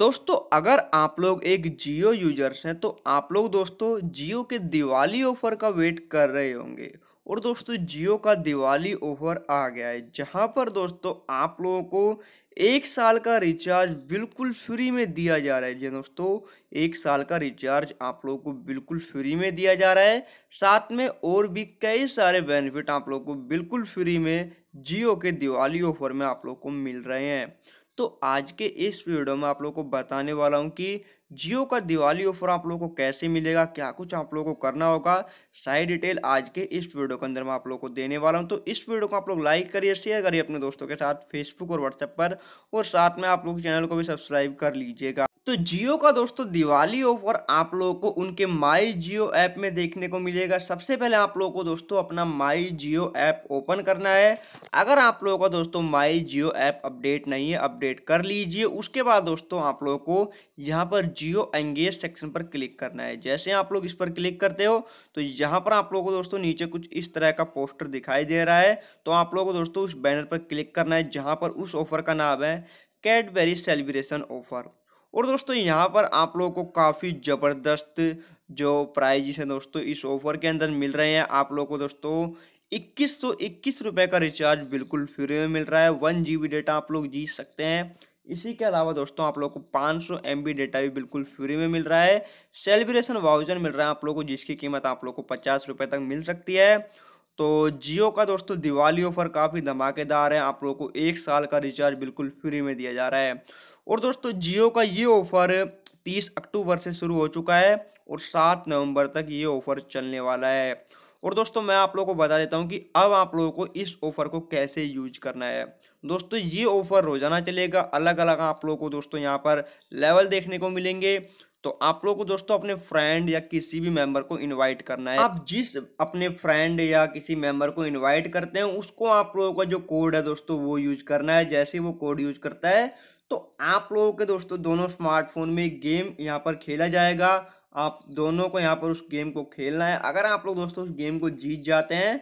दोस्तों अगर आप लोग एक जियो यूजर्स हैं तो आप लोग दोस्तों जियो के दिवाली ऑफर का वेट कर रहे होंगे और दोस्तों जियो का दिवाली ऑफर आ गया है जहां पर दोस्तों आप लोगों को एक साल का रिचार्ज बिल्कुल फ्री में दिया जा रहा है जी दोस्तों एक साल का रिचार्ज आप लोगों को बिल्कुल फ्री में दिया जा रहा है साथ में और भी कई सारे बेनिफिट आप लोगों को बिल्कुल फ्री में जियो के दिवाली ऑफर में आप लोग को मिल रहे हैं तो आज के इस वीडियो में आप लोग को बताने वाला हूँ कि जियो का दिवाली ऑफर आप लोगों को कैसे मिलेगा क्या कुछ आप लोगों को करना होगा सारी डिटेल आज के इस वीडियो के अंदर मैं आप लोगों को देने वाला हूं तो इस वीडियो को आप लोग लाइक करिए शेयर करिए अपने दोस्तों के साथ फेसबुक और व्हाट्सएप पर और साथ में आप लोग चैनल को भी सब्सक्राइब कर लीजिएगा तो जियो का दोस्तों दिवाली ऑफर आप लोगों को उनके माई जियो ऐप में देखने को मिलेगा सबसे पहले आप लोगों को दोस्तों अपना माई जियो ऐप ओपन करना है अगर आप लोगों का दोस्तों माई जियो ऐप अपडेट नहीं है अपडेट कर लीजिए उसके बाद दोस्तों आप लोगों को यहाँ पर जियो एंगेज सेक्शन पर क्लिक करना है जैसे आप लोग इस पर क्लिक करते हो तो यहाँ पर आप लोगों को दोस्तों नीचे कुछ इस तरह का पोस्टर दिखाई दे रहा है तो आप लोगों को दोस्तों उस बैनर पर क्लिक करना है जहाँ पर उस ऑफर का नाम है कैडबेरी सेलिब्रेशन ऑफर और दोस्तों यहाँ पर आप लोगों को काफ़ी ज़बरदस्त जो प्राइजेस हैं दोस्तों इस ऑफर के अंदर मिल रहे हैं आप लोगों को दोस्तों इक्कीस सौ रुपये का रिचार्ज बिल्कुल फ्री में मिल रहा है वन जी डेटा आप लोग जीत सकते हैं इसी के अलावा दोस्तों आप लोग को 500 सौ डेटा भी बिल्कुल फ्री में मिल रहा है सेलिब्रेशन वाउजन मिल रहा है आप लोग को जिसकी कीमत आप लोग को पचास रुपये तक मिल सकती है तो जियो का दोस्तों दिवाली ऑफर काफ़ी धमाकेदार है आप लोग को एक साल का रिचार्ज बिल्कुल फ्री में दिया जा रहा है और दोस्तों जियो का ये ऑफर तीस अक्टूबर से शुरू हो चुका है और सात नवंबर तक ये ऑफर चलने वाला है और दोस्तों मैं आप लोगों को बता देता हूँ कि अब आप लोगों को इस ऑफ़र को कैसे यूज करना है दोस्तों ये ऑफ़र रोज़ाना चलेगा अलग अलग आप लोगों को दोस्तों यहाँ पर लेवल देखने को मिलेंगे तो आप लोग को दोस्तों अपने फ्रेंड या किसी भी मेंबर को इनवाइट करना है आप जिस अपने फ्रेंड या किसी मेंबर को इनवाइट करते हैं उसको आप लोगों का जो कोड है दोस्तों वो यूज करना है जैसे वो कोड यूज करता है तो आप लोगों के दोस्तों दोनों स्मार्टफोन में गेम यहाँ पर खेला जाएगा आप दोनों को यहाँ पर उस गेम को खेलना है अगर आप लोग दोस्तों उस गेम को जीत जाते हैं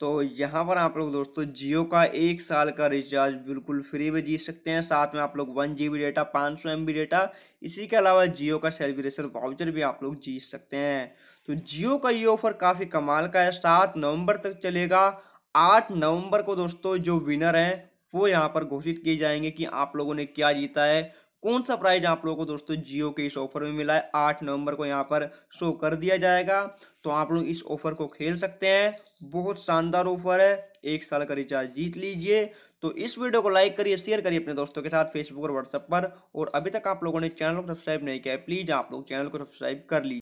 तो यहाँ पर आप लोग दोस्तों जियो का एक साल का रिचार्ज बिल्कुल फ्री में जीत सकते हैं साथ में आप लोग वन जी बी डेटा पाँच सौ एम बी डेटा इसी के अलावा जियो का सेलिब्रेशन वाउचर भी आप लोग जीत सकते हैं तो जियो का ये ऑफर काफ़ी कमाल का है सात नवंबर तक चलेगा आठ नवंबर को दोस्तों जो विनर हैं वो यहाँ पर घोषित किए जाएंगे कि आप लोगों ने क्या जीता है कौन सा प्राइज आप लोगों को दोस्तों जियो के इस ऑफर में मिला है आठ नवंबर को यहाँ पर शो कर दिया जाएगा तो आप लोग इस ऑफर को खेल सकते हैं बहुत शानदार ऑफर है एक साल का रिचार्ज जीत लीजिए तो इस वीडियो को लाइक करिए शेयर करिए अपने दोस्तों के साथ फेसबुक और व्हाट्सएप पर और अभी तक आप लोगों ने चैनल को सब्सक्राइब नहीं किया प्लीज़ आप लोग चैनल को सब्सक्राइब कर लीजिए